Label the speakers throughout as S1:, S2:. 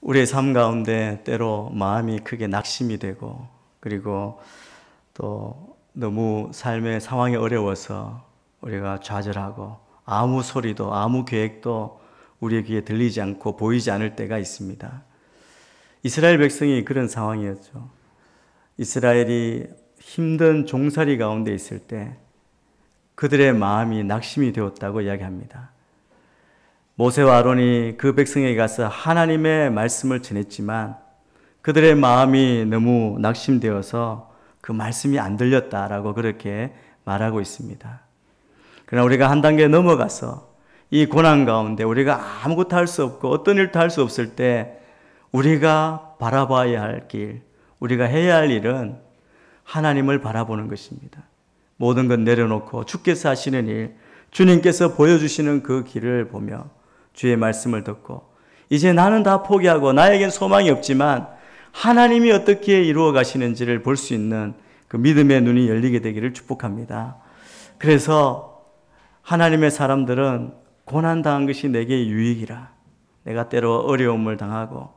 S1: 우리의 삶 가운데 때로 마음이 크게 낙심이 되고 그리고 또 너무 삶의 상황이 어려워서 우리가 좌절하고 아무 소리도 아무 계획도 우리의 귀에 들리지 않고 보이지 않을 때가 있습니다. 이스라엘 백성이 그런 상황이었죠. 이스라엘이 힘든 종살이 가운데 있을 때 그들의 마음이 낙심이 되었다고 이야기합니다. 모세와 아론이 그 백성에게 가서 하나님의 말씀을 전했지만 그들의 마음이 너무 낙심되어서 그 말씀이 안 들렸다라고 그렇게 말하고 있습니다. 그러나 우리가 한 단계 넘어가서 이 고난 가운데 우리가 아무것도 할 수 없고 어떤 일도 할 수 없을 때 우리가 바라봐야 할 길, 우리가 해야 할 일은 하나님을 바라보는 것입니다. 모든 것 내려놓고 주께서 하시는 일, 주님께서 보여주시는 그 길을 보며 주의 말씀을 듣고 이제 나는 다 포기하고 나에겐 소망이 없지만 하나님이 어떻게 이루어 가시는지를 볼 수 있는 그 믿음의 눈이 열리게 되기를 축복합니다. 그래서 하나님의 사람들은 고난 당한 것이 내게 유익이라. 내가 때로 어려움을 당하고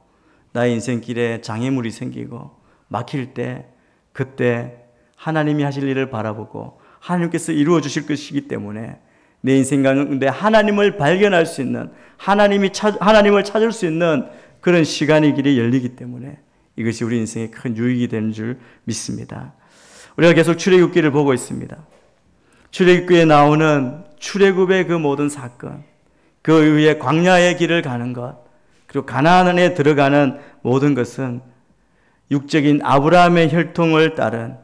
S1: 나의 인생길에 장애물이 생기고 막힐 때 그때 하나님이 하실 일을 바라보고 하나님께서 이루어 주실 것이기 때문에 내 인생 과는근데 하나님을 발견할 수 있는 하나님이 찾, 하나님을 찾을 수 있는 그런 시간의 길이 열리기 때문에 이것이 우리 인생에 큰 유익이 되는 줄 믿습니다. 우리가 계속 출애굽기를 보고 있습니다. 출애굽기에 나오는 출애굽의 그 모든 사건, 그 위에 광야의 길을 가는 것, 그리고 가나안에 들어가는 모든 것은 육적인 아브라함의 혈통을 따른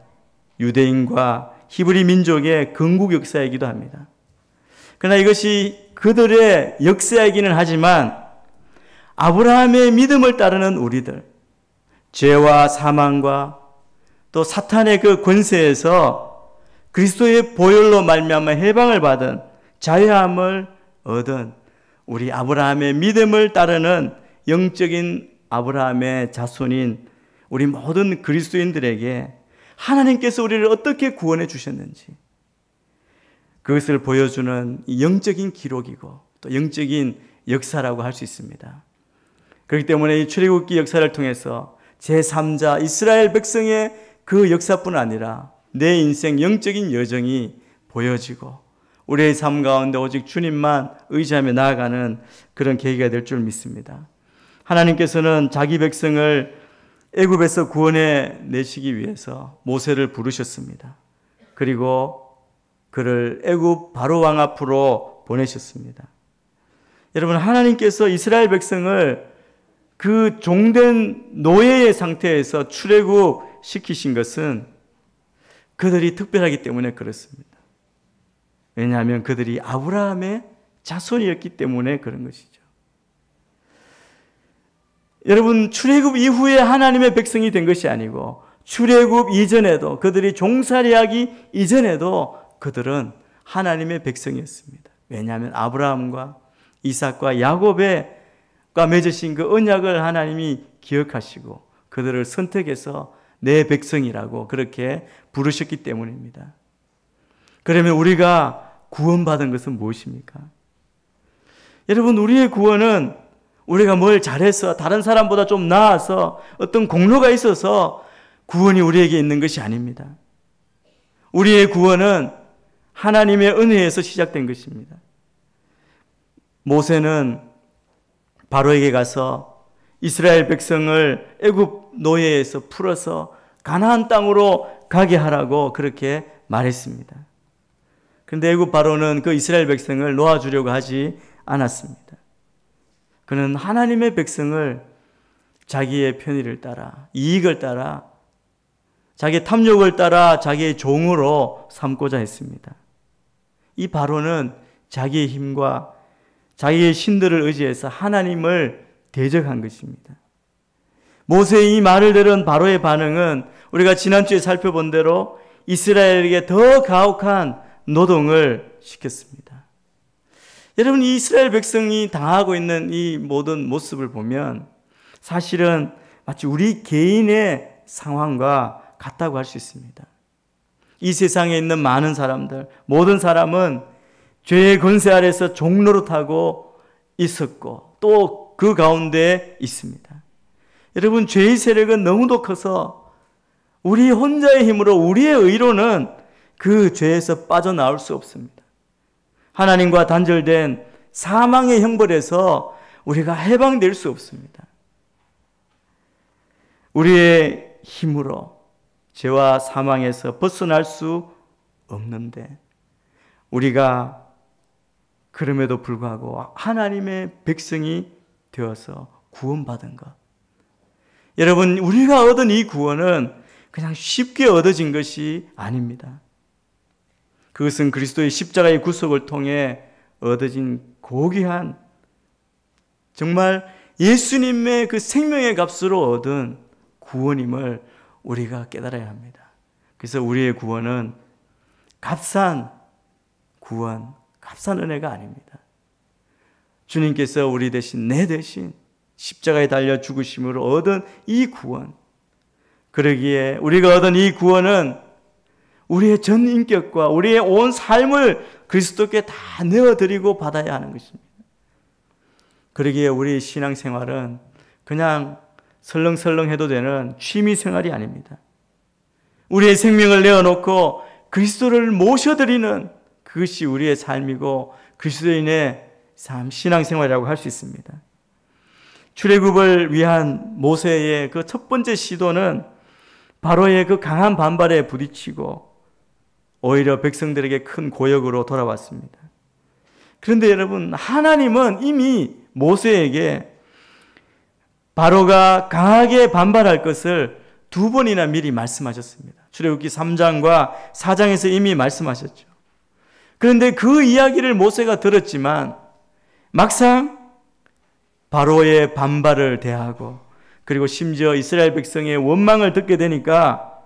S1: 유대인과 히브리 민족의 건국 역사이기도 합니다. 그러나 이것이 그들의 역사이기는 하지만 아브라함의 믿음을 따르는 우리들, 죄와 사망과 또 사탄의 그 권세에서 그리스도의 보혈로 말미암아 해방을 받은 자유함을 얻은 우리 아브라함의 믿음을 따르는 영적인 아브라함의 자손인 우리 모든 그리스도인들에게 하나님께서 우리를 어떻게 구원해 주셨는지 그것을 보여주는 영적인 기록이고 또 영적인 역사라고 할 수 있습니다. 그렇기 때문에 이 출애굽기 역사를 통해서 제3자 이스라엘 백성의 그 역사뿐 아니라 내 인생 영적인 여정이 보여지고 우리의 삶 가운데 오직 주님만 의지하며 나아가는 그런 계기가 될 줄 믿습니다. 하나님께서는 자기 백성을 애굽에서 구원해 내시기 위해서 모세를 부르셨습니다. 그리고 그를 애굽 바로 왕 앞으로 보내셨습니다. 여러분 하나님께서 이스라엘 백성을 그 종된 노예의 상태에서 출애굽 시키신 것은 그들이 특별하기 때문에 그렇습니다. 왜냐하면 그들이 아브라함의 자손이었기 때문에 그런 것이죠. 여러분 출애굽 이후에 하나님의 백성이 된 것이 아니고 출애굽 이전에도 그들이 종살이하기 이전에도 그들은 하나님의 백성이었습니다. 왜냐하면 아브라함과 이삭과 야곱과 맺으신 그 언약을 하나님이 기억하시고 그들을 선택해서 내 백성이라고 그렇게 부르셨기 때문입니다. 그러면 우리가 구원받은 것은 무엇입니까? 여러분, 우리의 구원은 우리가 뭘 잘해서 다른 사람보다 좀 나아서 어떤 공로가 있어서 구원이 우리에게 있는 것이 아닙니다. 우리의 구원은 하나님의 은혜에서 시작된 것입니다. 모세는 바로에게 가서 이스라엘 백성을 애굽 노예에서 풀어서 가나안 땅으로 가게 하라고 그렇게 말했습니다. 그런데 애굽 바로는 그 이스라엘 백성을 놓아주려고 하지 않았습니다. 그는 하나님의 백성을 자기의 편의를 따라 이익을 따라 자기의 탐욕을 따라 자기의 종으로 삼고자 했습니다. 이 바로는 자기의 힘과 자기의 신들을 의지해서 하나님을 대적한 것입니다. 모세의 이 말을 들은 바로의 반응은 우리가 지난주에 살펴본 대로 이스라엘에게 더 가혹한 노동을 시켰습니다. 여러분, 이스라엘 백성이 당하고 있는 이 모든 모습을 보면 사실은 마치 우리 개인의 상황과 같다고 할 수 있습니다. 이 세상에 있는 많은 사람들, 모든 사람은 죄의 권세 아래서 종로로 타고 있었고 또 그 가운데 있습니다. 여러분 죄의 세력은 너무도 커서 우리 혼자의 힘으로 우리의 의로는 그 죄에서 빠져나올 수 없습니다. 하나님과 단절된 사망의 형벌에서 우리가 해방될 수 없습니다. 우리의 힘으로 죄와 사망에서 벗어날 수 없는데 우리가 그럼에도 불구하고 하나님의 백성이 되어서 구원받은 것. 여러분, 우리가 얻은 이 구원은 그냥 쉽게 얻어진 것이 아닙니다. 그것은 그리스도의 십자가의 구속을 통해 얻어진 고귀한 정말 예수님의 그 생명의 값으로 얻은 구원임을 우리가 깨달아야 합니다. 그래서 우리의 구원은 값싼 구원, 값싼 은혜가 아닙니다. 주님께서 우리 대신 내 대신 십자가에 달려 죽으심으로 얻은 이 구원. 그러기에 우리가 얻은 이 구원은 우리의 전 인격과 우리의 온 삶을 그리스도께 다 내어드리고 받아야 하는 것입니다. 그러기에 우리 신앙생활은 그냥 설렁설렁 해도 되는 취미 생활이 아닙니다. 우리의 생명을 내어놓고 그리스도를 모셔드리는 그것이 우리의 삶이고 그리스도인의 삶, 신앙생활이라고 할 수 있습니다. 출애굽을 위한 모세의 그 첫 번째 시도는 바로의 그 강한 반발에 부딪히고 오히려 백성들에게 큰 고역으로 돌아왔습니다. 그런데 여러분 하나님은 이미 모세에게 바로가 강하게 반발할 것을 두 번이나 미리 말씀하셨습니다. 출애굽기 3장과 4장에서 이미 말씀하셨죠. 그런데 그 이야기를 모세가 들었지만 막상 바로의 반발을 대하고 그리고 심지어 이스라엘 백성의 원망을 듣게 되니까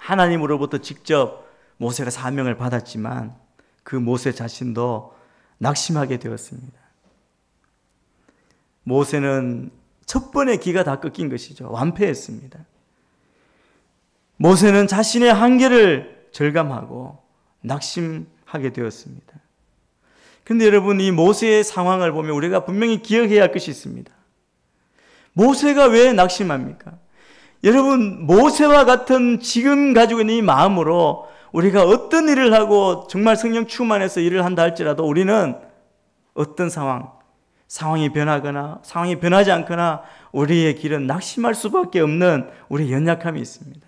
S1: 하나님으로부터 직접 모세가 사명을 받았지만 그 모세 자신도 낙심하게 되었습니다. 모세는 첫 번에 기가 다 꺾인 것이죠. 완패했습니다. 모세는 자신의 한계를 절감하고 낙심하게 되었습니다. 근데 여러분, 이 모세의 상황을 보면 우리가 분명히 기억해야 할 것이 있습니다. 모세가 왜 낙심합니까? 여러분, 모세와 같은 지금 가지고 있는 이 마음으로 우리가 어떤 일을 하고 정말 성령 충만해서 일을 한다 할지라도 우리는 어떤 상황, 상황이 변하거나 상황이 변하지 않거나 우리의 길은 낙심할 수밖에 없는 우리의 연약함이 있습니다.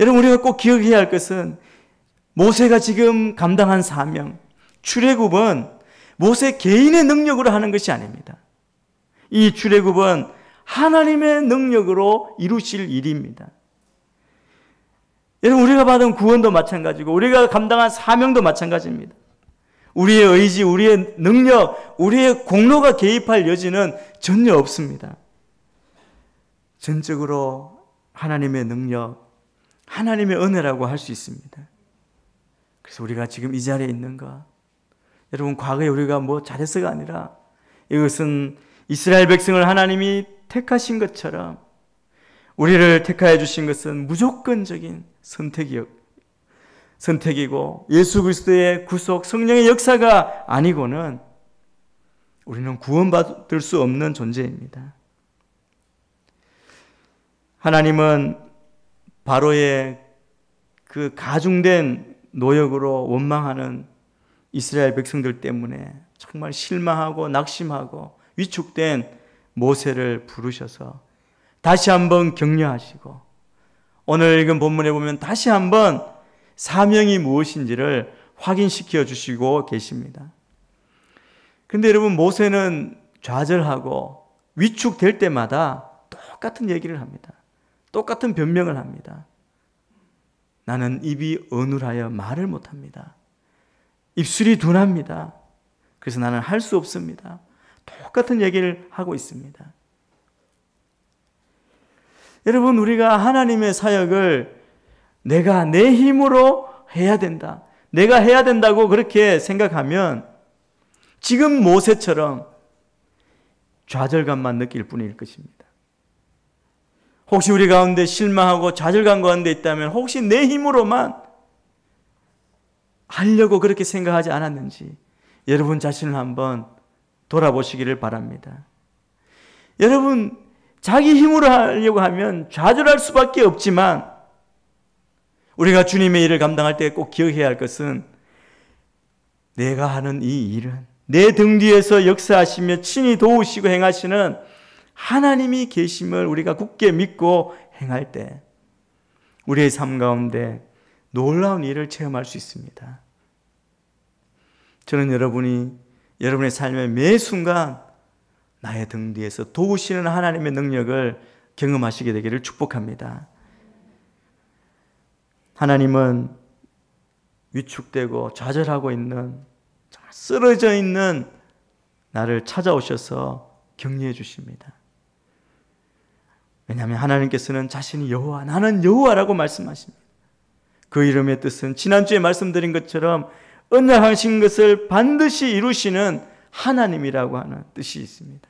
S1: 여러분 우리가 꼭 기억해야 할 것은 모세가 지금 감당한 사명 출애굽은 모세 개인의 능력으로 하는 것이 아닙니다. 이 출애굽은 하나님의 능력으로 이루실 일입니다. 여러분 우리가 받은 구원도 마찬가지고 우리가 감당한 사명도 마찬가지입니다. 우리의 의지, 우리의 능력, 우리의 공로가 개입할 여지는 전혀 없습니다. 전적으로 하나님의 능력, 하나님의 은혜라고 할 수 있습니다. 그래서 우리가 지금 이 자리에 있는 것, 여러분 과거에 우리가 뭐 잘해서가 아니라 이것은 이스라엘 백성을 하나님이 택하신 것처럼 우리를 택하여 주신 것은 무조건적인 선택이었 선택이고 예수 그리스도의 구속 성령의 역사가 아니고는 우리는 구원받을 수 없는 존재입니다. 하나님은 바로의 그 가중된 노역으로 원망하는 이스라엘 백성들 때문에 정말 실망하고 낙심하고 위축된 모세를 부르셔서 다시 한번 격려하시고 오늘 읽은 본문에 보면 다시 한번 사명이 무엇인지를 확인시켜 주시고 계십니다. 근데 여러분 모세는 좌절하고 위축될 때마다 똑같은 얘기를 합니다. 똑같은 변명을 합니다. 나는 입이 어눌하여 말을 못합니다. 입술이 둔합니다. 그래서 나는 할 수 없습니다. 똑같은 얘기를 하고 있습니다. 여러분, 우리가 하나님의 사역을 내가 내 힘으로 해야 된다. 내가 해야 된다고 그렇게 생각하면 지금 모세처럼 좌절감만 느낄 뿐일 것입니다. 혹시 우리 가운데 실망하고 좌절감 가운데 있다면 혹시 내 힘으로만 하려고 그렇게 생각하지 않았는지 여러분 자신을 한번 돌아보시기를 바랍니다. 여러분, 자기 힘으로 하려고 하면 좌절할 수밖에 없지만 우리가 주님의 일을 감당할 때 꼭 기억해야 할 것은 내가 하는 이 일은 내 등 뒤에서 역사하시며 친히 도우시고 행하시는 하나님이 계심을 우리가 굳게 믿고 행할 때 우리의 삶 가운데 놀라운 일을 체험할 수 있습니다. 저는 여러분이 여러분의 삶의 매 순간 나의 등 뒤에서 도우시는 하나님의 능력을 경험하시게 되기를 축복합니다. 하나님은 위축되고 좌절하고 있는 쓰러져 있는 나를 찾아오셔서 격려해 주십니다. 왜냐하면 하나님께서는 자신이 여호와, 나는 여호와라고 말씀하십니다. 그 이름의 뜻은 지난주에 말씀드린 것처럼 언약하신 것을 반드시 이루시는 하나님이라고 하는 뜻이 있습니다.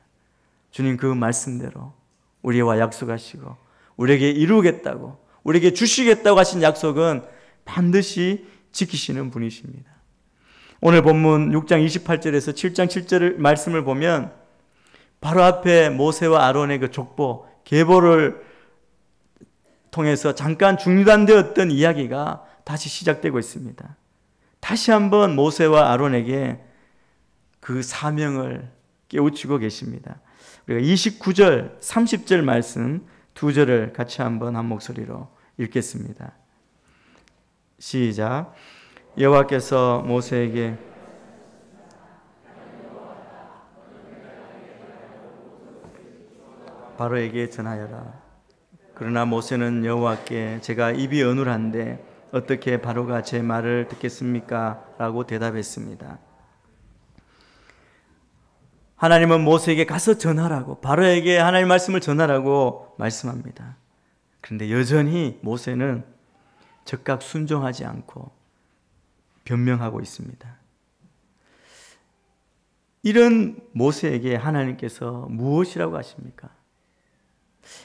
S1: 주님 그 말씀대로 우리와 약속하시고 우리에게 이루겠다고 우리에게 주시겠다고 하신 약속은 반드시 지키시는 분이십니다. 오늘 본문 6장 28절에서 7장 7절 말씀을 보면 바로 앞에 모세와 아론의 그 족보, 계보를 통해서 잠깐 중단되었던 이야기가 다시 시작되고 있습니다. 다시 한번 모세와 아론에게 그 사명을 깨우치고 계십니다. 우리가 29절, 30절 말씀 두 절을 같이 한번 한 목소리로 읽겠습니다. 시작. 여호와께서 모세에게 바로에게 전하여라. 그러나 모세는 여호와께 제가 입이 어눌한데 어떻게 바로가 제 말을 듣겠습니까? 라고 대답했습니다. 하나님은 모세에게 가서 전하라고 바로에게 하나님 말씀을 전하라고 말씀합니다. 그런데 여전히 모세는 적각 순종하지 않고 변명하고 있습니다. 이런 모세에게 하나님께서 무엇이라고 하십니까?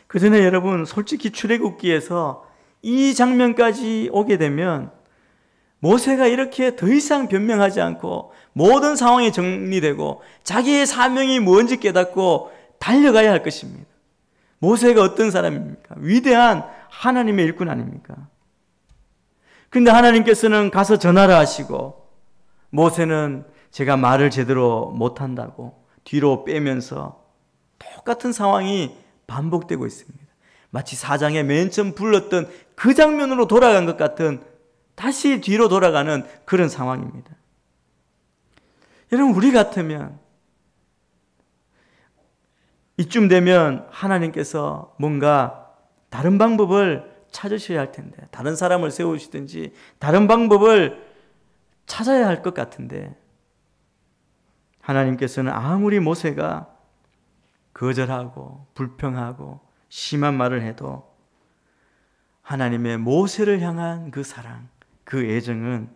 S1: 그 전에 여러분 솔직히 출애굽기에서 이 장면까지 오게 되면 모세가 이렇게 더 이상 변명하지 않고 모든 상황이 정리되고 자기의 사명이 뭔지 깨닫고 달려가야 할 것입니다. 모세가 어떤 사람입니까? 위대한 하나님의 일꾼 아닙니까? 근데 하나님께서는 가서 전하라 하시고 모세는 제가 말을 제대로 못한다고 뒤로 빼면서 똑같은 상황이 반복되고 있습니다. 마치 사장의 맨 처음 불렀던 그 장면으로 돌아간 것 같은 다시 뒤로 돌아가는 그런 상황입니다. 여러분, 우리 같으면 이쯤 되면 하나님께서 뭔가 다른 방법을 찾으셔야 할 텐데, 다른 사람을 세우시든지, 다른 방법을 찾아야 할 것 같은데, 하나님께서는 아무리 모세가 거절하고, 불평하고, 심한 말을 해도, 하나님의 모세를 향한 그 사랑, 그 애정은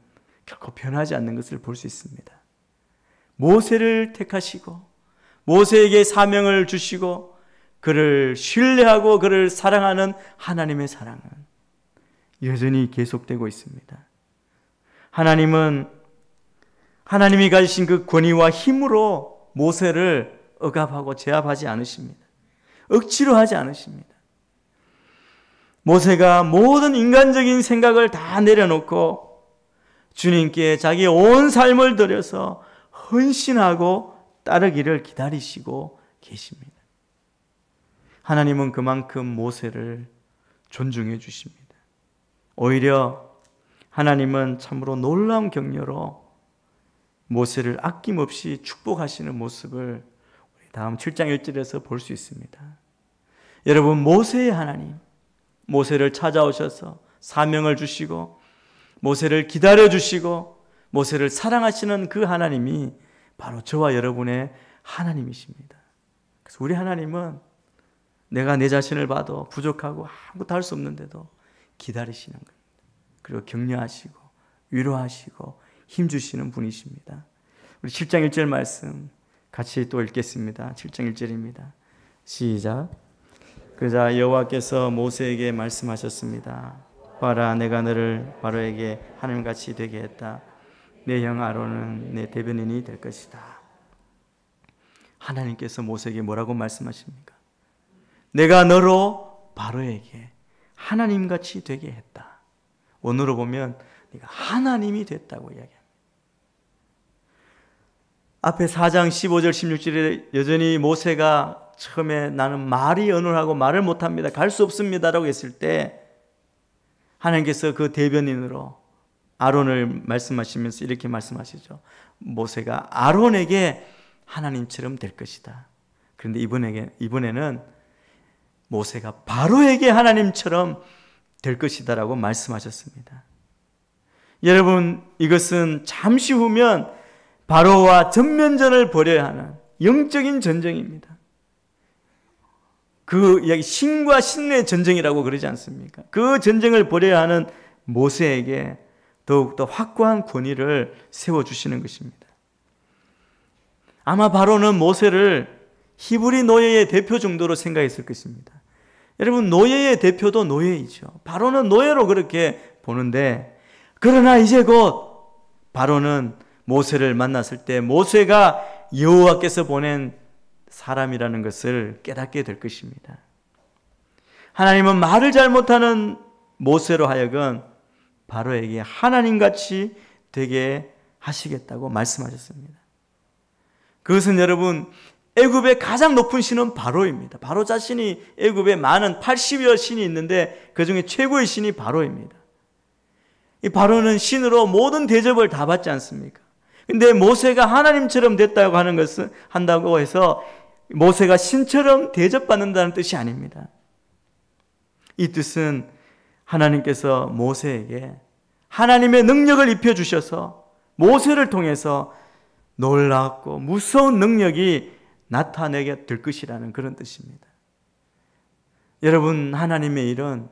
S1: 결코 변하지 않는 것을 볼 수 있습니다. 모세를 택하시고, 모세에게 사명을 주시고 그를 신뢰하고 그를 사랑하는 하나님의 사랑은 여전히 계속되고 있습니다. 하나님은 하나님이 가지신 그 권위와 힘으로 모세를 억압하고 제압하지 않으십니다. 억지로 하지 않으십니다. 모세가 모든 인간적인 생각을 다 내려놓고 주님께 자기 온 삶을 들여서 헌신하고 따르기를 기다리시고 계십니다. 하나님은 그만큼 모세를 존중해 주십니다. 오히려 하나님은 참으로 놀라운 격려로 모세를 아낌없이 축복하시는 모습을 다음 7장 1절에서 볼 수 있습니다. 여러분, 모세의 하나님, 모세를 찾아오셔서 사명을 주시고, 모세를 기다려주시고, 모세를 사랑하시는 그 하나님이 바로 저와 여러분의 하나님이십니다. 그래서 우리 하나님은 내가 내 자신을 봐도 부족하고 아무것도 할 수 없는데도 기다리시는 겁니다. 그리고 격려하시고 위로하시고 힘주시는 분이십니다. 우리 7장 1절 말씀 같이 또 읽겠습니다. 7장 1절입니다. 시작. 그자 여호와께서 모세에게 말씀하셨습니다. 봐라 내가 너를 바로에게 하나님같이 되게 했다. 내형 아론은 내 대변인이 될 것이다. 하나님께서 모세에게 뭐라고 말씀하십니까? 내가 너로 바로에게 하나님 같이 되게 했다. 오늘로 보면 네가 하나님이 됐다고 이야기합니다. 앞에 4장 15절 16절에 여전히 모세가 처음에 나는 말이 어눌하고 말을 못합니다. 갈 수 없습니다라고 했을 때 하나님께서 그 대변인으로 아론을 말씀하시면서 이렇게 말씀하시죠. 모세가 아론에게 하나님처럼 될 것이다. 그런데 이번에, 이번에는 모세가 바로에게 하나님처럼 될 것이다라고 말씀하셨습니다. 여러분, 이것은 잠시 후면 바로와 전면전을 벌여야 하는 영적인 전쟁입니다. 그 이야기 신과 신의 전쟁이라고 그러지 않습니까? 그 전쟁을 벌여야 하는 모세에게 더욱더 확고한 권위를 세워주시는 것입니다. 아마 바로는 모세를 히브리 노예의 대표 정도로 생각했을 것입니다. 여러분, 노예의 대표도 노예이죠. 바로는 노예로 그렇게 보는데, 그러나 이제 곧 바로는 모세를 만났을 때 모세가 여호와께서 보낸 사람이라는 것을 깨닫게 될 것입니다. 하나님은 말을 잘 못하는 모세로 하여금 바로에게 하나님같이 되게 하시겠다고 말씀하셨습니다. 그것은 여러분 애굽의 가장 높은 신은 바로입니다. 바로 자신이 애굽에 많은 80여 신이 있는데 그 중에 최고의 신이 바로입니다. 이 바로는 신으로 모든 대접을 다 받지 않습니까? 근데 모세가 하나님처럼 됐다고 하는 것은 한다고 해서 모세가 신처럼 대접받는다는 뜻이 아닙니다. 이 뜻은 하나님께서 모세에게 하나님의 능력을 입혀 주셔서 모세를 통해서 놀랍고 무서운 능력이 나타내게 될 것이라는 그런 뜻입니다. 여러분 하나님의 일은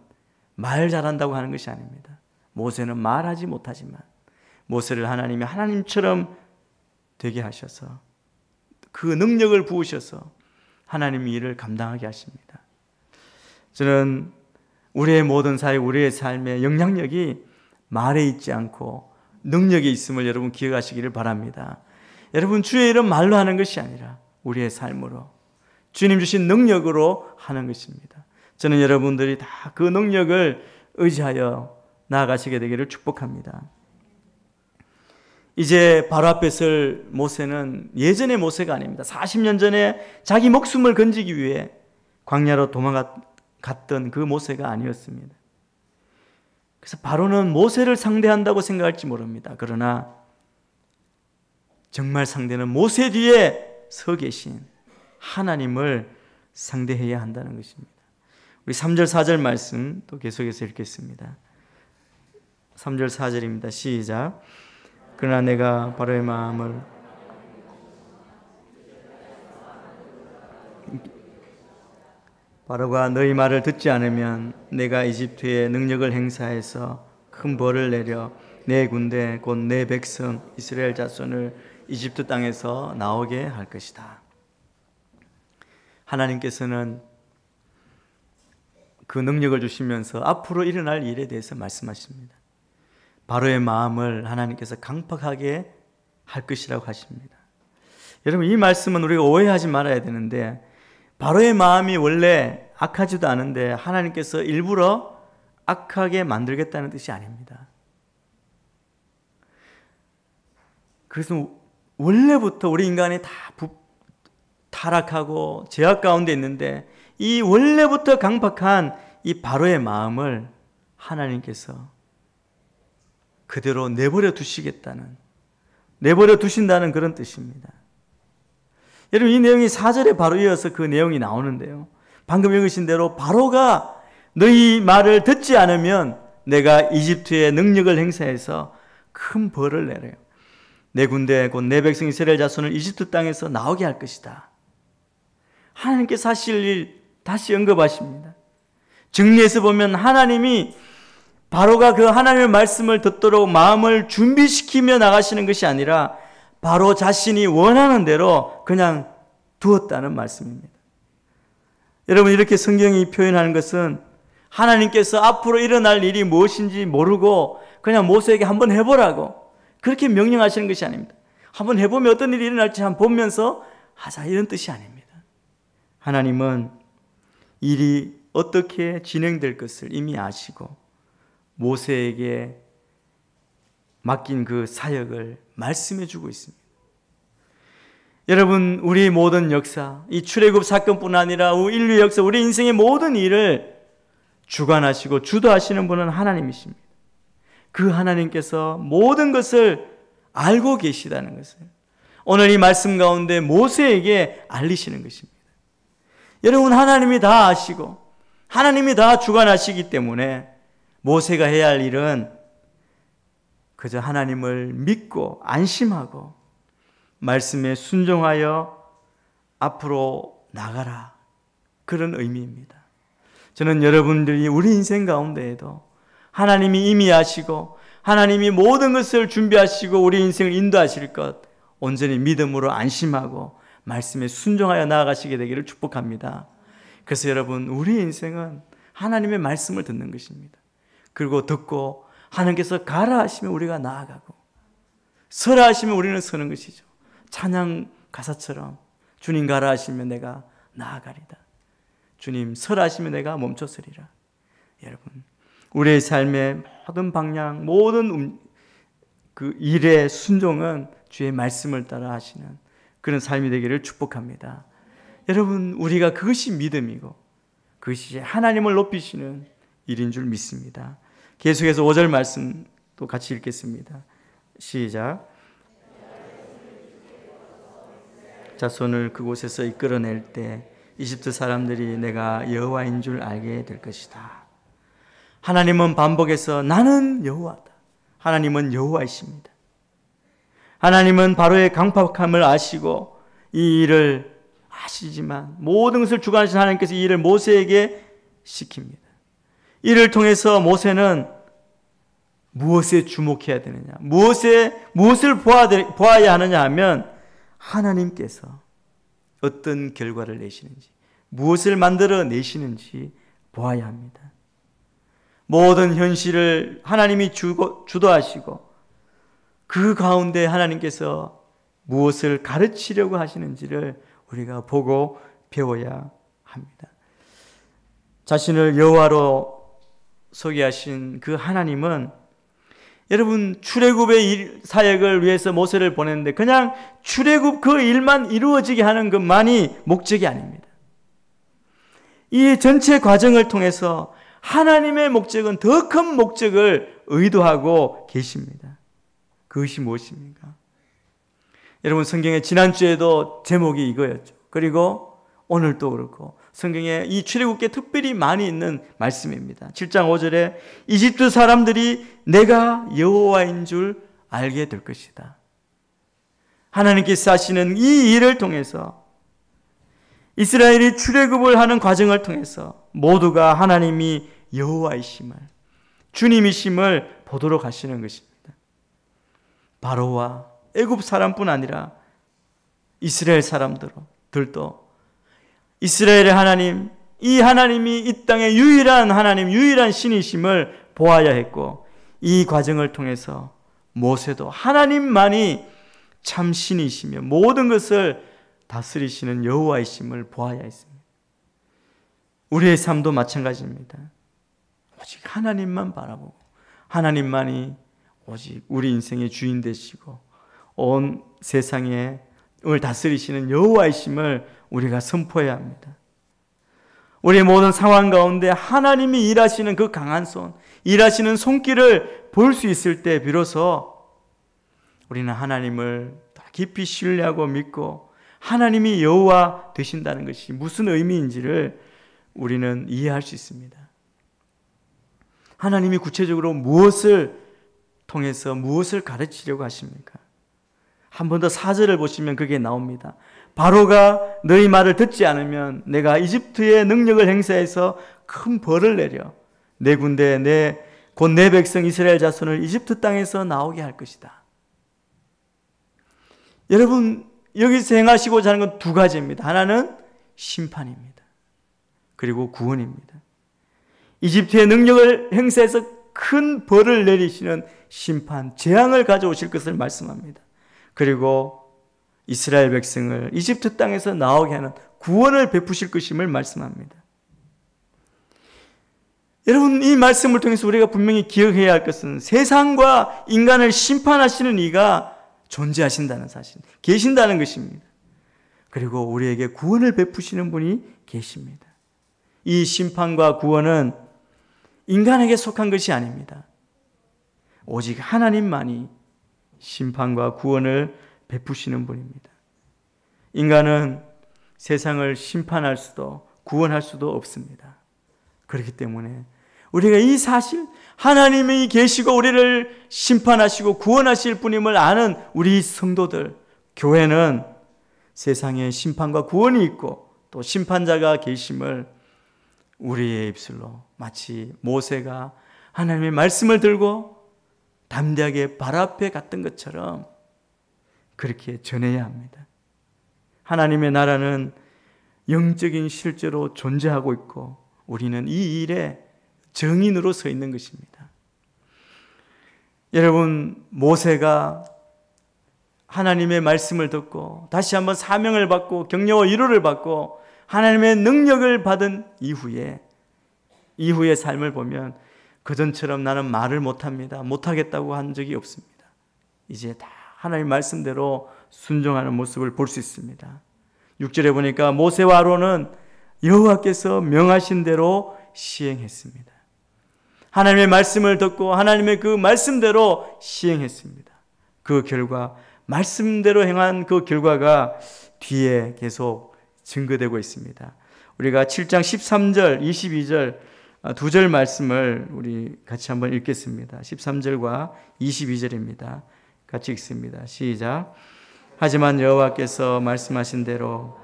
S1: 말 잘한다고 하는 것이 아닙니다. 모세는 말하지 못하지만 모세를 하나님이 하나님처럼 되게 하셔서 그 능력을 부으셔서 하나님의 일을 감당하게 하십니다. 저는 우리의 모든 사회, 우리의 삶의 영향력이 말에 있지 않고 능력에 있음을 여러분 기억하시기를 바랍니다. 여러분 주의 이름 말로 하는 것이 아니라 우리의 삶으로 주님 주신 능력으로 하는 것입니다. 저는 여러분들이 다 그 능력을 의지하여 나아가시게 되기를 축복합니다. 이제 바로 앞에 설 모세는 예전의 모세가 아닙니다. 40년 전에 자기 목숨을 건지기 위해 광야로 도망갔던 그 모세가 아니었습니다. 그래서 바로는 모세를 상대한다고 생각할지 모릅니다. 그러나 정말 상대는 모세 뒤에 서 계신 하나님을 상대해야 한다는 것입니다. 우리 3절 4절 말씀 또 계속해서 읽겠습니다. 3절 4절입니다. 시작. 그러나 내가 바로의 마음을 바로가 너희 말을 듣지 않으면 내가 이집트의 능력을 행사해서 큰 벌을 내려 내 네 군대 곧내 네 백성 이스라엘 자손을 이집트 땅에서 나오게 할 것이다. 하나님께서는 그 능력을 주시면서 앞으로 일어날 일에 대해서 말씀하십니다. 바로의 마음을 하나님께서 강팍하게 할 것이라고 하십니다. 여러분 이 말씀은 우리가 오해하지 말아야 되는데 바로의 마음이 원래 악하지도 않은데 하나님께서 일부러 악하게 만들겠다는 뜻이 아닙니다. 그래서 원래부터 우리 인간이 다 부, 타락하고 죄악 가운데 있는데 이 원래부터 강박한 이 바로의 마음을 하나님께서 그대로 내버려 두시겠다는 내버려 두신다는 그런 뜻입니다. 여러분 이 내용이 4절에 바로 이어서 그 내용이 나오는데요. 방금 읽으신 대로 바로가 너희 말을 듣지 않으면 내가 이집트의 능력을 행사해서 큰 벌을 내려요. 내 군대 곧 내 백성 이스라엘 자손을 이집트 땅에서 나오게 할 것이다. 하나님께 사실 일 다시 언급하십니다. 정리해서 보면 하나님이 바로가 그 하나님의 말씀을 듣도록 마음을 준비시키며 나가시는 것이 아니라 바로 자신이 원하는 대로 그냥 두었다는 말씀입니다. 여러분 이렇게 성경이 표현하는 것은 하나님께서 앞으로 일어날 일이 무엇인지 모르고 그냥 모세에게 한번 해보라고 그렇게 명령하시는 것이 아닙니다. 한번 해보면 어떤 일이 일어날지 한번 보면서 하자 이런 뜻이 아닙니다. 하나님은 일이 어떻게 진행될 것을 이미 아시고 모세에게 맡긴 그 사역을 말씀해 주고 있습니다. 여러분 우리 모든 역사, 이 출애굽 사건뿐 아니라 인류 역사, 우리 인생의 모든 일을 주관하시고 주도하시는 분은 하나님이십니다. 그 하나님께서 모든 것을 알고 계시다는 것을 오늘 이 말씀 가운데 모세에게 알리시는 것입니다. 여러분 하나님이 다 아시고 하나님이 다 주관하시기 때문에 모세가 해야 할 일은 그저 하나님을 믿고 안심하고 말씀에 순종하여 앞으로 나가라. 그런 의미입니다. 저는 여러분들이 우리 인생 가운데에도 하나님이 이미 아시고 하나님이 모든 것을 준비하시고 우리 인생을 인도하실 것 온전히 믿음으로 안심하고 말씀에 순종하여 나아가시게 되기를 축복합니다. 그래서 여러분 우리 인생은 하나님의 말씀을 듣는 것입니다. 그리고 듣고 하나님께서 가라 하시면 우리가 나아가고 서라 하시면 우리는 서는 것이죠. 찬양 가사처럼 주님 가라 하시면 내가 나아가리다. 주님 설하시면 내가 멈춰서리라. 여러분, 우리의 삶의 모든 방향, 모든 음, 그 일의 순종은 주의 말씀을 따라 하시는 그런 삶이 되기를 축복합니다. 여러분, 우리가 그것이 믿음이고 그것이 하나님을 높이시는 일인 줄 믿습니다. 계속해서 5절 말씀 또 같이 읽겠습니다. 시작. 자손을 그곳에서 이끌어낼 때 이집트 사람들이 내가 여호와인 줄 알게 될 것이다. 하나님은 반복해서 나는 여호와다. 하나님은 여호와이십니다. 하나님은 바로의 강팍함을 아시고 이 일을 아시지만 모든 것을 주관하신 하나님께서 이 일을 모세에게 시킵니다. 이를 통해서 모세는 무엇에 주목해야 되느냐? 무엇에 무엇을 보아야 하느냐 하면 하나님께서 어떤 결과를 내시는지, 무엇을 만들어 내시는지 보아야 합니다. 모든 현실을 하나님이 주고, 주도하시고 그 가운데 하나님께서 무엇을 가르치려고 하시는지를 우리가 보고 배워야 합니다. 자신을 여호와로 소개하신 그 하나님은 여러분 출애굽의 사역을 위해서 모세를 보냈는데 그냥 출애굽 그 일만 이루어지게 하는 것만이 목적이 아닙니다. 이 전체 과정을 통해서 하나님의 목적은 더 큰 목적을 의도하고 계십니다. 그것이 무엇입니까? 여러분 성경에 지난주에도 제목이 이거였죠. 그리고 오늘도 그렇고 성경에 이 출애굽기에 특별히 많이 있는 말씀입니다. 7장 5절에 이집트 사람들이 내가 여호와인 줄 알게 될 것이다. 하나님께서 하시는 이 일을 통해서 이스라엘이 출애굽을 하는 과정을 통해서 모두가 하나님이 여호와이심을 주님이심을 보도록 하시는 것입니다. 바로와 애굽 사람뿐 아니라 이스라엘 사람들도 이스라엘의 하나님, 이 하나님이 이 땅의 유일한 하나님, 유일한 신이심을 보아야 했고, 이 과정을 통해서 모세도 하나님만이 참 신이시며 모든 것을 다스리시는 여호와이심을 보아야 했습니다. 우리의 삶도 마찬가지입니다. 오직 하나님만 바라보고 하나님만이 오직 우리 인생의 주인 되시고 온 세상에 을 다스리시는 여호와이심을 우리가 선포해야 합니다. 우리의 모든 상황 가운데 하나님이 일하시는 그 강한 손, 일하시는 손길을 볼 수 있을 때 비로소 우리는 하나님을 더 깊이 신뢰하고 믿고 하나님이 여호와 되신다는 것이 무슨 의미인지를 우리는 이해할 수 있습니다. 하나님이 구체적으로 무엇을 통해서 무엇을 가르치려고 하십니까? 한 번 더 사절을 보시면 그게 나옵니다. 바로가 너희 말을 듣지 않으면 내가 이집트의 능력을 행사해서 큰 벌을 내려 내 군대 내 곧 내 백성 이스라엘 자손을 이집트 땅에서 나오게 할 것이다. 여러분 여기서 행하시고자 하는 건 두 가지입니다. 하나는 심판입니다. 그리고 구원입니다. 이집트의 능력을 행사해서 큰 벌을 내리시는 심판, 재앙을 가져오실 것을 말씀합니다. 그리고 이스라엘 백성을 이집트 땅에서 나오게 하는 구원을 베푸실 것임을 말씀합니다. 여러분, 이 말씀을 통해서 우리가 분명히 기억해야 할 것은 세상과 인간을 심판하시는 이가 존재하신다는 사실, 계신다는 것입니다. 그리고 우리에게 구원을 베푸시는 분이 계십니다. 이 심판과 구원은 인간에게 속한 것이 아닙니다. 오직 하나님만이 심판과 구원을 베푸시는 분입니다. 인간은 세상을 심판할 수도 구원할 수도 없습니다. 그렇기 때문에 우리가 이 사실 하나님이 계시고 우리를 심판하시고 구원하실 분임을 아는 우리 성도들 교회는 세상에 심판과 구원이 있고 또 심판자가 계심을 우리의 입술로 마치 모세가 하나님의 말씀을 들고 담대하게 발 앞에 갔던 것처럼 그렇게 전해야 합니다. 하나님의 나라는 영적인 실제로 존재하고 있고 우리는 이 일에 정인으로 서 있는 것입니다. 여러분, 모세가 하나님의 말씀을 듣고 다시 한번 사명을 받고 격려와 위로를 받고 하나님의 능력을 받은 이후에 이후의 삶을 보면 그전처럼 나는 말을 못합니다. 못하겠다고 한 적이 없습니다. 이제 다 하나님 말씀대로 순종하는 모습을 볼 수 있습니다. 6절에 보니까 모세와 아론은 여호와께서 명하신 대로 시행했습니다. 하나님의 말씀을 듣고 하나님의 그 말씀대로 시행했습니다. 그 결과 말씀대로 행한 그 결과가 뒤에 계속 증거되고 있습니다. 우리가 7장 13절, 22절 아, 두절 말씀을 우리 같이 한번 읽겠습니다. 13절과 22절입니다. 같이 읽습니다. 시작. 하지만 여호와께서 말씀하신 대로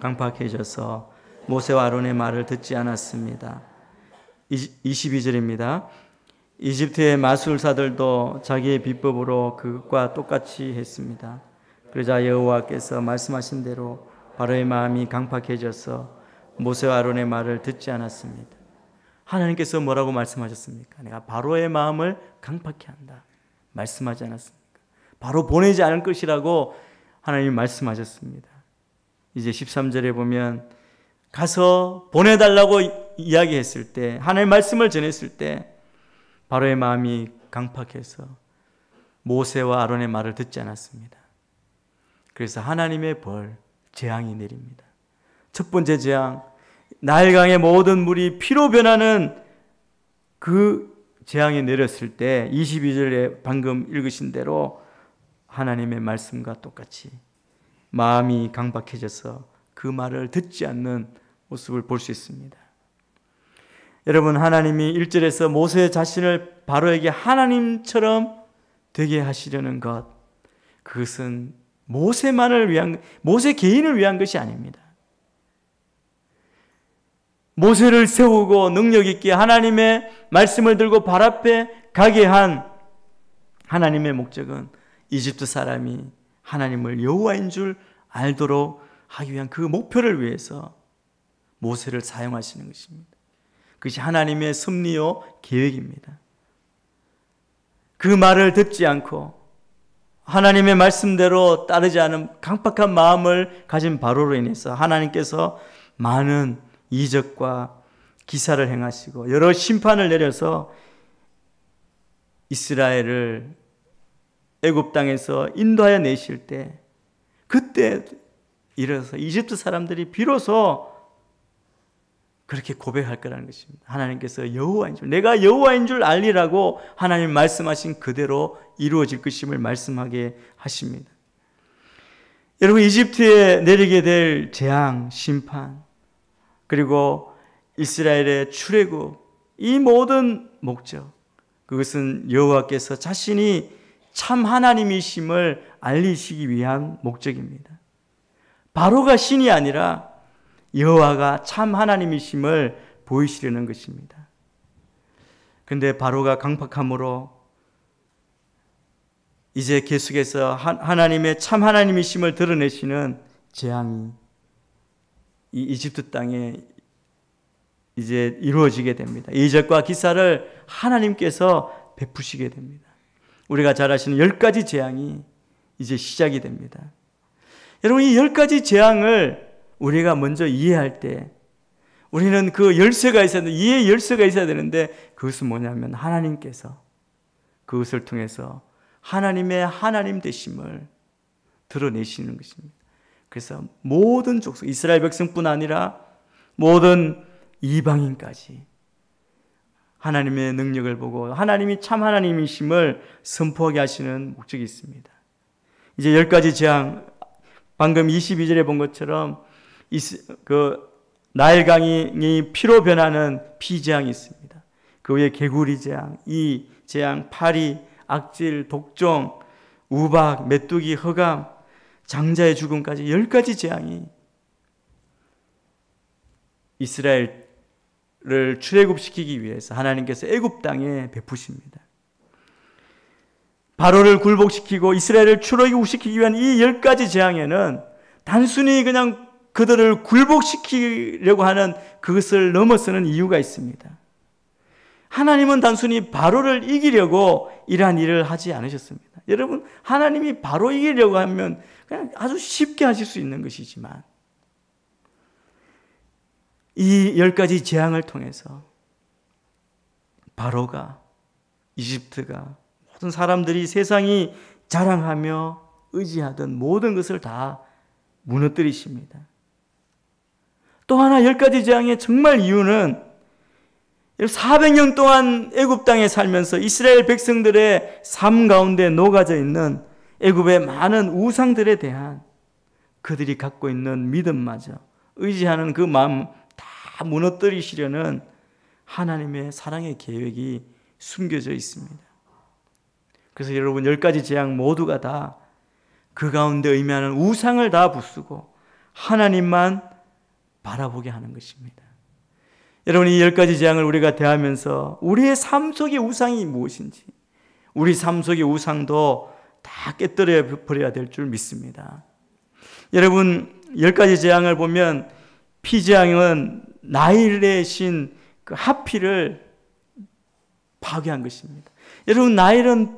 S1: 강팍해져서 모세와 아론의 말을 듣지 않았습니다. 22절입니다. 이집트의 마술사들도 자기의 비법으로 그것과 똑같이 했습니다. 그러자 여호와께서 말씀하신 대로 바로의 마음이 강팍해져서 모세와 아론의 말을 듣지 않았습니다. 하나님께서 뭐라고 말씀하셨습니까? 내가 바로의 마음을 강팍해 한다. 말씀하지 않았습니까? 바로 보내지 않을 것이라고 하나님 말씀하셨습니다. 이제 13절에 보면 가서 보내달라고 이야기했을 때, 하나님의 말씀을 전했을 때, 바로의 마음이 강팍해서 모세와 아론의 말을 듣지 않았습니다. 그래서 하나님의 벌, 재앙이 내립니다. 첫 번째 재앙, 나일강의 모든 물이 피로 변하는 그 재앙이 내렸을 때 22절에 방금 읽으신 대로 하나님의 말씀과 똑같이 마음이 강박해져서 그 말을 듣지 않는 모습을 볼 수 있습니다. 여러분 하나님이 1절에서 모세 자신을 바로에게 하나님처럼 되게 하시려는 것 그것은 모세만을 위한 모세 개인을 위한 것이 아닙니다. 모세를 세우고 능력 있게 하나님의 말씀을 들고 발 앞에 가게 한 하나님의 목적은 이집트 사람이 하나님을 여호와인 줄 알도록 하기 위한 그 목표를 위해서 모세를 사용하시는 것입니다. 그것이 하나님의 섭리요 계획입니다. 그 말을 듣지 않고 하나님의 말씀대로 따르지 않은 강박한 마음을 가진 바로로 인해서 하나님께서 많은 이적과 기사를 행하시고 여러 심판을 내려서 이스라엘을 애굽 땅에서 인도하여 내실 때 그때 일어서 이집트 사람들이 비로소 그렇게 고백할 거라는 것입니다. 하나님께서 여호와인 줄 내가 여호와인 줄 알리라고 하나님 말씀하신 그대로 이루어질 것임을 말씀하게 하십니다. 여러분 이집트에 내리게 될 재앙, 심판 그리고 이스라엘의 출애굽 이 모든 목적 그것은 여호와께서 자신이 참 하나님이심을 알리시기 위한 목적입니다. 바로가 신이 아니라 여호와가 참 하나님이심을 보이시려는 것입니다. 근데 바로가 강팍함으로 이제 계속해서 하나님의 참 하나님이심을 드러내시는 재앙이 이 이집트 땅에 이제 이루어지게 됩니다. 이적과 기사를 하나님께서 베푸시게 됩니다. 우리가 잘 아시는 열 가지 재앙이 이제 시작이 됩니다. 여러분 이 열 가지 재앙을 우리가 먼저 이해할 때 우리는 그 열쇠가 있어야 되는데 이해 열쇠가 있어야 되는데 그것은 뭐냐면 하나님께서 그것을 통해서 하나님의 하나님 되심을 드러내시는 것입니다. 그래서 모든 족속, 이스라엘 백성뿐 아니라 모든 이방인까지 하나님의 능력을 보고 하나님이 참 하나님이심을 선포하게 하시는 목적이 있습니다. 이제 열 가지 재앙, 방금 22절에 본 것처럼 그 나일강이 피로 변하는 피재앙이 있습니다. 그 외에 개구리 재앙, 이 재앙, 파리, 악질, 독종, 우박, 메뚜기, 허감, 장자의 죽음까지 열 가지 재앙이 이스라엘을 출애굽시키기 위해서 하나님께서 애굽 땅에 베푸십니다. 바로를 굴복시키고 이스라엘을 출애굽시키기 위한 이 열 가지 재앙에는 단순히 그냥 그들을 굴복시키려고 하는 그것을 넘어서는 이유가 있습니다. 하나님은 단순히 바로를 이기려고 이러한 일을 하지 않으셨습니다. 여러분 하나님이 바로 이기려고 하면 그냥 아주 쉽게 하실 수 있는 것이지만 이 열 가지 재앙을 통해서 바로가 이집트가 모든 사람들이 세상이 자랑하며 의지하던 모든 것을 다 무너뜨리십니다. 또 하나 열 가지 재앙의 정말 이유는 400년 동안 애굽 땅에 살면서 이스라엘 백성들의 삶 가운데 녹아져 있는 애굽의 많은 우상들에 대한 그들이 갖고 있는 믿음마저 의지하는 그 마음 다 무너뜨리시려는 하나님의 사랑의 계획이 숨겨져 있습니다. 그래서 여러분 열 가지 재앙 모두가 다 그 가운데 의미하는 우상을 다 부수고 하나님만 바라보게 하는 것입니다. 여러분 이 열 가지 재앙을 우리가 대하면서 우리의 삶 속의 우상이 무엇인지 우리 삶 속의 우상도 다 깨뜨려 버려야 될 줄 믿습니다. 여러분 열 가지 재앙을 보면 피재앙은 나일의 신그 하피를 파괴한 것입니다. 여러분 나일은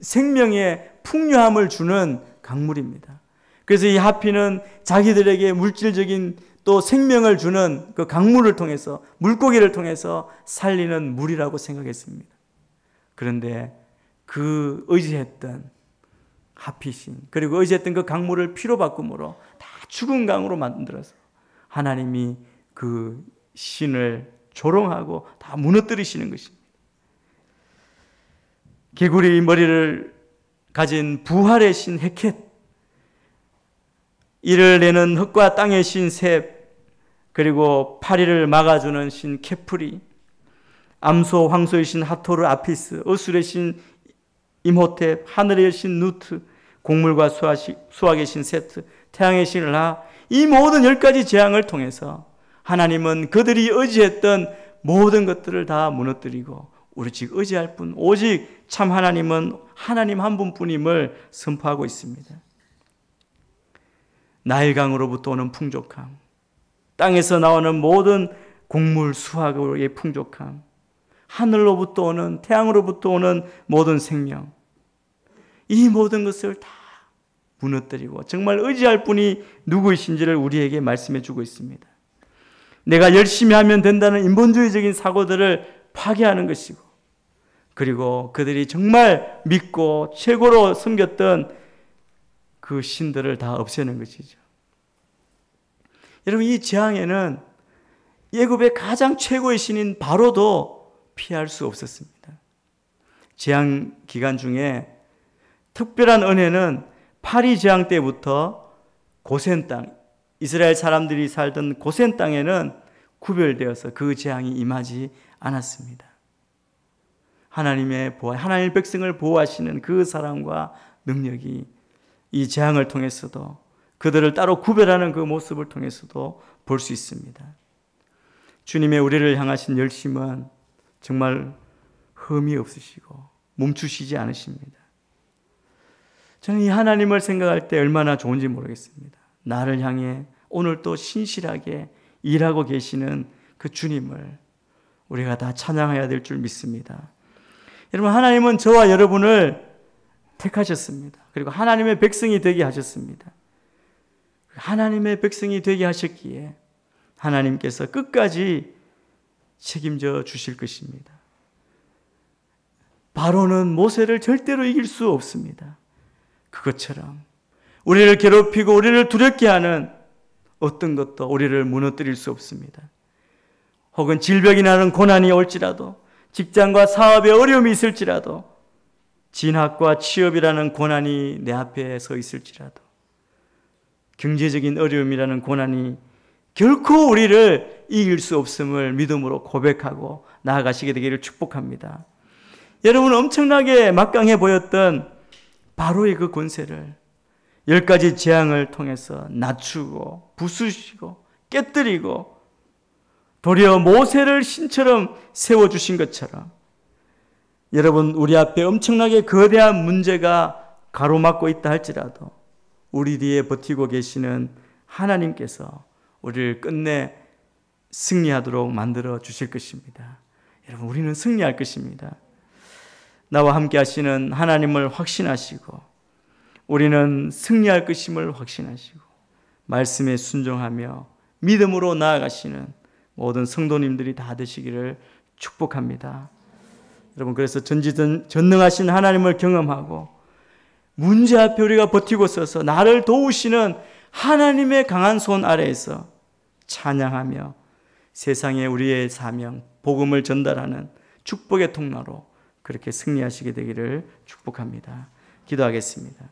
S1: 생명의 풍요함을 주는 강물입니다. 그래서 이 하피는 자기들에게 물질적인 또 생명을 주는 그 강물을 통해서 물고기를 통해서 살리는 물이라고 생각했습니다. 그런데 그 의지했던 하피신 그리고 의지했던 그 강물을 피로 바꿈으로 다 죽은 강으로 만들어서 하나님이 그 신을 조롱하고 다 무너뜨리시는 것입니다. 개구리 머리를 가진 부활의 신 헤켓 이를 내는 흙과 땅의 신 셉, 그리고 파리를 막아주는 신 케프리, 암소 황소의 신 하토르 아피스, 어술의 신 임호텝, 하늘의 신 누트, 곡물과 수학의 신 세트, 태양의 신 라, 이 모든 열 가지 재앙을 통해서 하나님은 그들이 의지했던 모든 것들을 다 무너뜨리고 오직 의지할 뿐, 오직 참 하나님은 하나님 한 분뿐임을 선포하고 있습니다. 나일강으로부터 오는 풍족함, 땅에서 나오는 모든 곡물 수확의 풍족함, 하늘로부터 오는 태양으로부터 오는 모든 생명, 이 모든 것을 다 무너뜨리고 정말 의지할 분이 누구이신지를 우리에게 말씀해 주고 있습니다. 내가 열심히 하면 된다는 인본주의적인 사고들을 파괴하는 것이고, 그리고 그들이 정말 믿고 최고로 섬겼던 그 신들을 다 없애는 것이죠. 여러분 이 재앙에는 예굽의 가장 최고의 신인 바로도 피할 수 없었습니다. 재앙 기간 중에 특별한 은혜는 파리 재앙 때부터 고센 땅, 이스라엘 사람들이 살던 고센 땅에는 구별되어서 그 재앙이 임하지 않았습니다. 하나님의 보호, 하나님 백성을 보호하시는 그 사랑과 능력이 이 재앙을 통해서도 그들을 따로 구별하는 그 모습을 통해서도 볼 수 있습니다. 주님의 우리를 향하신 열심은 정말 흠이 없으시고 멈추시지 않으십니다. 저는 이 하나님을 생각할 때 얼마나 좋은지 모르겠습니다. 나를 향해 오늘 또 신실하게 일하고 계시는 그 주님을 우리가 다 찬양해야 될 줄 믿습니다. 여러분, 하나님은 저와 여러분을 택하셨습니다. 그리고 하나님의 백성이 되게 하셨습니다. 하나님의 백성이 되게 하셨기에 하나님께서 끝까지 책임져 주실 것입니다. 바로는 모세를 절대로 이길 수 없습니다. 그것처럼 우리를 괴롭히고 우리를 두렵게 하는 어떤 것도 우리를 무너뜨릴 수 없습니다. 혹은 질병이나는 고난이 올지라도 직장과 사업에 어려움이 있을지라도 진학과 취업이라는 고난이 내 앞에 서 있을지라도 경제적인 어려움이라는 고난이 결코 우리를 이길 수 없음을 믿음으로 고백하고 나아가시게 되기를 축복합니다. 여러분 엄청나게 막강해 보였던 바로의 그 권세를 열 가지 재앙을 통해서 낮추고 부수시고 깨뜨리고 도리어 모세를 신처럼 세워주신 것처럼 여러분, 우리 앞에 엄청나게 거대한 문제가 가로막고 있다 할지라도 우리 뒤에 버티고 계시는 하나님께서 우리를 끝내 승리하도록 만들어 주실 것입니다. 여러분, 우리는 승리할 것입니다. 나와 함께 하시는 하나님을 확신하시고 우리는 승리할 것임을 확신하시고 말씀에 순종하며 믿음으로 나아가시는 모든 성도님들이 다 되시기를 축복합니다. 여러분 그래서 전지전 전능하신 하나님을 경험하고 문제 앞에 우리가 버티고 서서 나를 도우시는 하나님의 강한 손 아래에서 찬양하며 세상에 우리의 사명 복음을 전달하는 축복의 통로로 그렇게 승리하시게 되기를 축복합니다. 기도하겠습니다.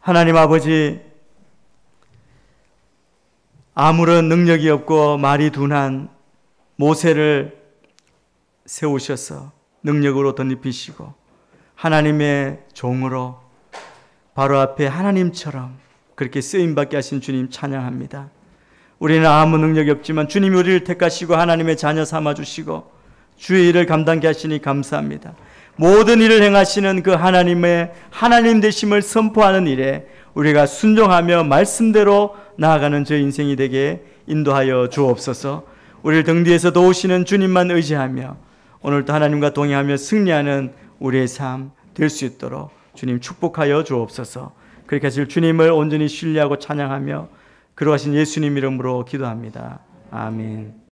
S1: 하나님 아버지, 아무런 능력이 없고 말이 둔한 모세를 세우셔서 능력으로 덧입히시고 하나님의 종으로 바로 앞에 하나님처럼 그렇게 쓰임받게 하신 주님 찬양합니다. 우리는 아무 능력이 없지만 주님이 우리를 택하시고 하나님의 자녀 삼아주시고 주의 일을 감당케 하시니 감사합니다. 모든 일을 행하시는 그 하나님의 하나님 되심을 선포하는 일에 우리가 순종하며 말씀대로 나아가는 저 인생이 되게 인도하여 주옵소서. 우리를 등 뒤에서 도우시는 주님만 의지하며 오늘도 하나님과 동의하며 승리하는 우리의 삶 될 수 있도록 주님 축복하여 주옵소서. 그렇게 하실 주님을 온전히 신뢰하고 찬양하며 그러하신 예수님 이름으로 기도합니다. 아멘.